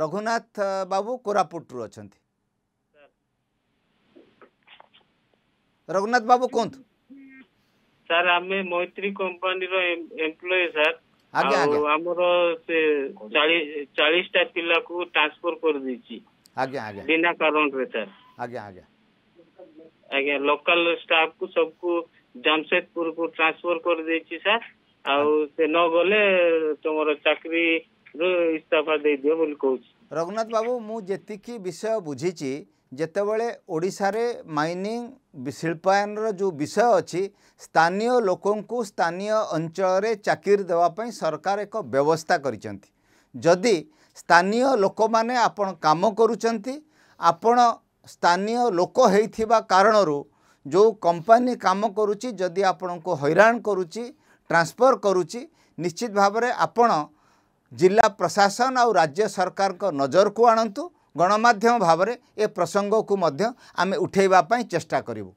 ରଘୁନାଥ ବାବୁ କୋରାପୁଟରୁ ଅଛନ୍ତି ରଘୁନାଥ ବାବୁ କୁହନ୍ତୁ ସାର୍ ଆମେ ମୈତ୍ରୀ କମ୍ପାନୀର ଏମ୍ପ୍ଲୟ ସାର୍ ଆଉ ଆମର ସେ ଚାଳିଶଟା ପିଲାକୁ ଟ୍ରାନ୍ସଫର କରିଦେଇଛି ଆଜ୍ଞା ଆଜ୍ଞା ବିନା କାରଣରେ ସାର୍ ଆଜ୍ଞା ଆଜ୍ଞା ଆଜ୍ଞା ଲୋକାଲ ଷ୍ଟାଫକୁ ସବୁକୁ ଜାମସେଦପୁରକୁ ଟ୍ରାନ୍ସଫର କରିଦେଇଛି ସାର୍ ଆଉ ସେ ନ ଗଲେ ତମର ଚାକିରି ଇସ୍ତଫା ଦେଇଦିଅ ବୋଲି କହୁଛି ରଘୁନାଥ ବାବୁ ମୁଁ ଯେତିକି ବିଷୟ ବୁଝିଛି ଯେତେବେଳେ ଓଡ଼ିଶାରେ ମାଇନିଂ ଶିଳ୍ପାୟନର ଯେଉଁ ବିଷୟ ଅଛି ସ୍ଥାନୀୟ ଲୋକଙ୍କୁ ସ୍ଥାନୀୟ ଅଞ୍ଚଳରେ ଚାକିରି ଦେବା ପାଇଁ ସରକାର ଏକ ବ୍ୟବସ୍ଥା କରିଛନ୍ତି ଯଦି ସ୍ଥାନୀୟ ଲୋକମାନେ ଆପଣ କାମ କରୁଛନ୍ତି ଆପଣ ସ୍ଥାନୀୟ ଲୋକ ହେଇଥିବା କାରଣରୁ ଯେଉଁ କମ୍ପାନୀ କାମ କରୁଛି ଯଦି ଆପଣଙ୍କୁ ହଇରାଣ କରୁଛି ଟ୍ରାନ୍ସଫର୍ କରୁଛି ନିଶ୍ଚିତ ଭାବରେ ଆପଣ ଜିଲ୍ଲା ପ୍ରଶାସନ ଆଉ ରାଜ୍ୟ ସରକାରଙ୍କ ନଜରକୁ ଆଣନ୍ତୁ ଗଣମାଧ୍ୟମ ଭାବରେ ଏ ପ୍ରସଙ୍ଗକୁ ମଧ୍ୟ ଆମେ ଉଠାଇବା ପାଇଁ ଚେଷ୍ଟା କରିବୁ